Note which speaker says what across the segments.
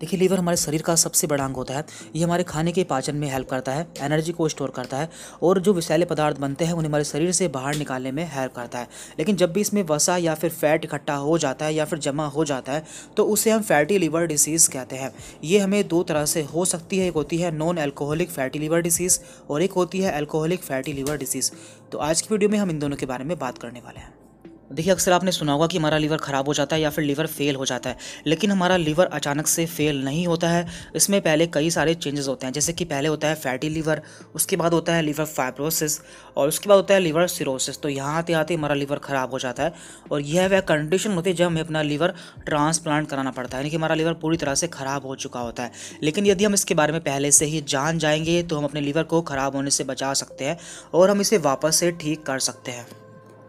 Speaker 1: देखिए लीवर हमारे शरीर का सबसे बड़ा अंग होता है ये हमारे खाने के पाचन में हेल्प करता है एनर्जी को स्टोर करता है और जो विषैले पदार्थ बनते हैं उन्हें हमारे शरीर से बाहर निकालने में हेल्प करता है लेकिन जब भी इसमें वसा या फिर फैट इकट्ठा हो जाता है या फिर जमा हो जाता है तो उसे हम फैटी लीवर डिसीज़ कहते हैं ये हमें दो तरह से हो सकती है एक होती है non alcoholic fatty liver disease और एक होती है एल्कोहलिक फैटी लीवर डिसीज़ तो आज की वीडियो में हम इन दोनों के बारे में बात करने वाले हैं देखिए अक्सर आपने सुना होगा कि हमारा लीवर ख़राब हो जाता है या फिर लीवर फेल हो जाता है लेकिन हमारा लीवर अचानक से फेल नहीं होता है इसमें पहले कई सारे चेंजेस होते हैं जैसे कि पहले होता है फैटी लीवर उसके बाद होता है लीवर फाइब्रोसिस और उसके बाद होता है लीवर सिरोसिस तो यहाँ आते आते हमारा लीवर ख़राब हो जाता है और यह वह कंडीशन होती है जब हमें अपना लीवर ट्रांसप्लांट कराना पड़ता है यानी कि हमारा लीवर पूरी तरह से ख़राब हो चुका होता है लेकिन यदि हम इसके बारे में पहले से ही जान जाएंगे तो हम अपने लीवर को ख़राब होने से बचा सकते हैं और हम इसे वापस से ठीक कर सकते हैं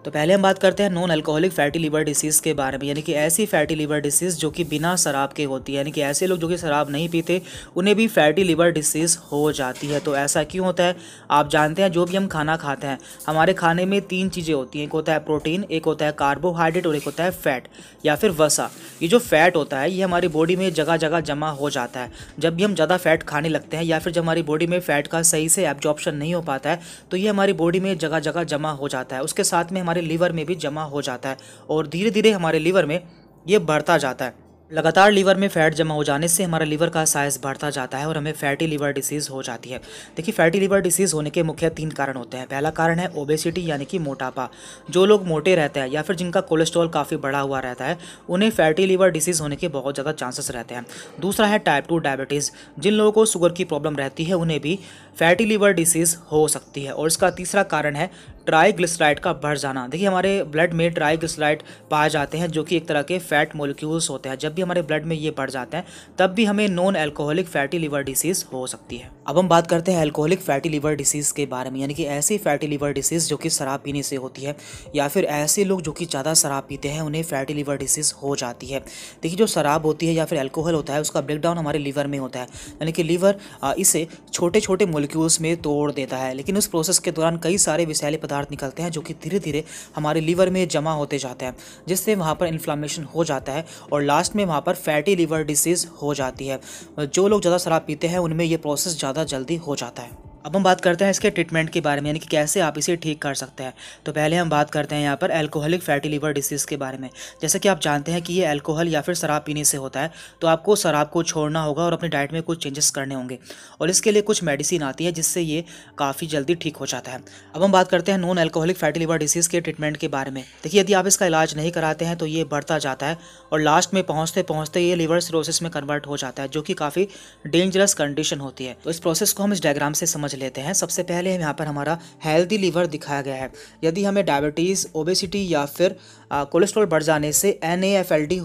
Speaker 1: तो पहले हम बात करते हैं non alcoholic fatty liver disease के बारे में यानी कि ऐसी फैटी लिवर डिसीज़ जो कि बिना शराब के होती है यानी कि ऐसे लोग जो कि शराब नहीं पीते उन्हें भी फैटी लिवर डिसीज़ हो जाती है तो ऐसा क्यों होता है आप जानते हैं जो भी हम खाना खाते हैं हमारे खाने में तीन चीज़ें होती हैं एक होता है प्रोटीन एक होता है कार्बोहाइड्रेट और एक होता है फैट या फिर वसा ये जो फैट होता है ये हमारी बॉडी में जगह जगह जमा हो जाता है जब भी हम ज़्यादा फैट खाने लगते हैं या फिर जब हमारी बॉडी में फैट का सही से एब्जॉर्प्शन नहीं हो पाता है तो ये हमारी बॉडी में जगह जगह जमा हो जाता है उसके साथ में हमारे हमारे लीवर में भी जमा हो जाता है और धीरे धीरे हमारे लीवर में ये बढ़ता जाता है लगातार लीवर में फैट जमा हो जाने से हमारा लीवर का साइज बढ़ता जाता है और हमें फैटी लीवर डिसीज़ हो जाती है देखिए फैटी लीवर डिसीज़ होने के मुख्य तीन कारण होते हैं पहला कारण है ओबेसिटी यानी कि मोटापा जो लोग मोटे रहते हैं या फिर जिनका कोलेस्ट्रॉल काफ़ी बढ़ा हुआ रहता है उन्हें फैटी लीवर डिसीज़ होने के बहुत ज़्यादा चांसेस रहते हैं दूसरा है टाइप टू डायबिटीज़ जिन लोगों को शुगर की प्रॉब्लम रहती है उन्हें भी फैटी लीवर डिसीज़ हो सकती है और इसका तीसरा कारण है ट्राईग्लिसराइड का बढ़ जाना देखिए हमारे ब्लड में ट्राईग्लिसराइड पाए जाते हैं जो कि एक तरह के फैट मोलिक्यूल्स होते हैं जब भी हमारे ब्लड में ये पड़ जाते हैं तब भी हमें non alcoholic fatty liver disease हो सकती है अब हम बात करते हैं एल्कोहलिक फैटी लिवर डिसीज़ के बारे में यानी कि ऐसी फैटी लिवर डिसीज़ जो कि शराब पीने से होती है या फिर ऐसे लोग जो कि ज़्यादा शराब पीते हैं उन्हें फैटी लिवर डिसीज़ हो जाती है देखिए जो शराब होती है या फिर एल्कोहल होता है उसका ब्रेकडाउन हमारे लीवर में होता है यानी कि लीवर इसे छोटे छोटे मोलिक्यूल्स में तोड़ देता है लेकिन उस प्रोसेस के दौरान कई सारे विषैले पदार्थ निकलते हैं जो कि धीरे धीरे हमारे लीवर में जमा होते जाते हैं जिससे वहाँ पर इन्फ्लामेशन हो जाता है और लास्ट में वहाँ पर फैटी लिवर डिसीज़ हो जाती है जो लोग ज़्यादा शराब पीते हैं उनमें ये प्रोसेस ज़्यादा ज़्यादा जल्दी हो जाता है अब हम बात करते हैं इसके ट्रीटमेंट के बारे में यानी कि कैसे आप इसे ठीक कर सकते हैं तो पहले हम बात करते हैं यहाँ पर एल्कोहलिक फैटी लिवर डिसीज़ के बारे में जैसे कि आप जानते हैं कि ये अल्कोहल या फिर शराब पीने से होता है तो आपको शराब को छोड़ना होगा और अपनी डाइट में कुछ चेंजेस करने होंगे और इसके लिए कुछ मेडिसिन आती है जिससे ये काफ़ी जल्दी ठीक हो जाता है अब हम बात करते हैं non alcoholic fatty liver disease के ट्रीटमेंट के बारे में देखिए यदि आप इसका इलाज नहीं कराते हैं तो ये बढ़ता जाता है और लास्ट में पहुँचते पहुँचते ये लिवर सिरोसिस में कन्वर्ट हो जाता है जो कि काफ़ी डेंजरस कंडीशन होती है तो इस प्रोसेस को हम इस डायग्राम से समझ समझ लेते हैं सबसे पहले यहाँ पर हमारा हेल्दी लीवर दिखाया गया है यदि हमें डायबिटीज़ ओबेसिटी या फिर कोलेस्ट्रॉल बढ़ जाने से एन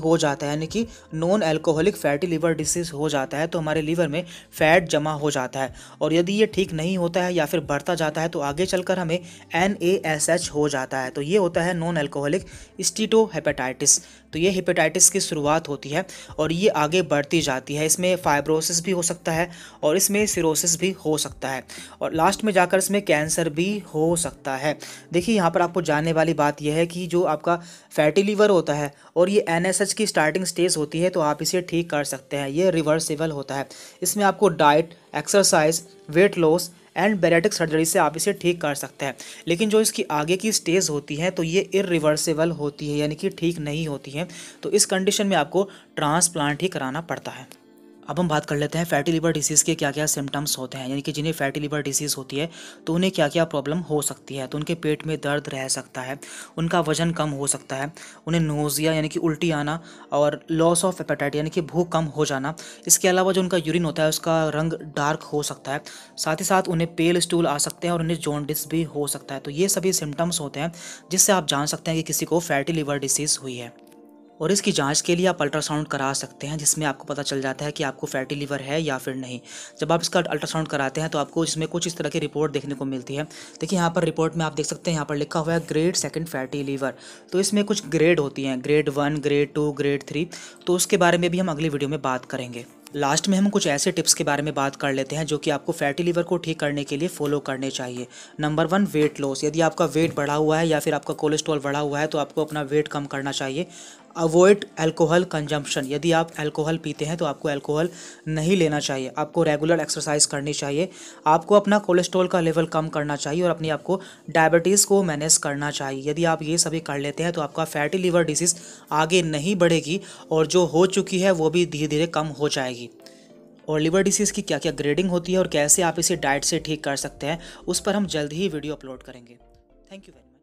Speaker 1: हो जाता है यानी कि non alcoholic fatty liver disease हो जाता है तो हमारे लीवर में फैट जमा हो जाता है और यदि ये ठीक नहीं होता है या फिर बढ़ता जाता है तो आगे चलकर हमें एन हो जाता है तो ये होता है नॉन एल्कोहलिक स्टीटो हेपेटाइटिस तो ये हेपेटाइटिस की शुरुआत होती है और ये आगे बढ़ती जाती है इसमें फाइब्रोसिस भी हो सकता है और इसमें सिरोसिस भी हो सकता है और लास्ट में जाकर इसमें कैंसर भी हो सकता है देखिए यहाँ पर आपको जानने वाली बात यह है कि जो आपका फैटी लीवर होता है और ये एन की स्टार्टिंग स्टेज होती है तो आप इसे ठीक कर सकते हैं ये रिवर्सिबल होता है इसमें आपको diet exercise weight loss and bariatric surgery से आप इसे ठीक कर सकते हैं लेकिन जो इसकी आगे की स्टेज होती है तो ये इरिवर्सिबल होती है यानी कि ठीक नहीं होती है तो इस कंडीशन में आपको ट्रांसप्लांट ही कराना पड़ता है अब हम बात कर लेते हैं फैटी लिवर डिसीज़ के क्या क्या सिम्टम्स होते हैं यानी कि जिन्हें फैटी लिवर डिसीज़ होती है तो उन्हें क्या क्या प्रॉब्लम हो सकती है तो उनके पेट में दर्द रह सकता है उनका वजन कम हो सकता है उन्हें नोजिया यानी कि उल्टी आना और लॉस ऑफ एपेटाइट यानी कि भूख कम हो जाना इसके अलावा जो उनका यूरिन होता है उसका रंग डार्क हो सकता है साथ ही साथ उन्हें पेल स्टूल आ सकते हैं और उन्हें जॉन्डिस भी हो सकता है तो ये सभी सिम्टम्स होते हैं जिससे आप जान सकते हैं कि किसी को फैटी लिवर डिसीज़ हुई है और इसकी जांच के लिए आप अल्ट्रासाउंड करा सकते हैं जिसमें आपको पता चल जाता है कि आपको फैटी लीवर है या फिर नहीं जब आप इसका अल्ट्रासाउंड कराते हैं तो आपको इसमें कुछ इस तरह की रिपोर्ट देखने को मिलती है देखिए यहाँ पर रिपोर्ट में आप देख सकते हैं यहाँ पर लिखा हुआ है ग्रेड सेकेंड फैटी लीवर तो इसमें कुछ ग्रेड होती हैं grade one grade two grade three तो उसके बारे में भी हम अगली वीडियो में बात करेंगे लास्ट में हम कुछ ऐसे टिप्स के बारे में बात कर लेते हैं जो कि आपको फैटी लीवर को ठीक करने के लिए फॉलो करने चाहिए नंबर वन वेट लॉस यदि आपका वेट बढ़ा हुआ है या फिर आपका कोलेस्ट्रॉल बढ़ा हुआ है तो आपको अपना वेट कम करना चाहिए अवॉइड एल्कोहल कंजम्पशन यदि आप एल्कोहल पीते हैं तो आपको एल्कोहल नहीं लेना चाहिए आपको रेगुलर एक्सरसाइज करनी चाहिए आपको अपना कोलेस्ट्रॉल का लेवल कम करना चाहिए और अपनी आपको डायबिटीज़ को मैनेज करना चाहिए यदि आप ये सभी कर लेते हैं तो आपका फैटी लीवर डिजीज़ आगे नहीं बढ़ेगी और जो हो चुकी है वो भी धीरे धीरे कम हो जाएगी और लिवर डिसीज़ की क्या क्या ग्रेडिंग होती है और कैसे आप इसे डाइट से ठीक कर सकते हैं उस पर हम जल्द ही वीडियो अपलोड करेंगे थैंक यू वेरी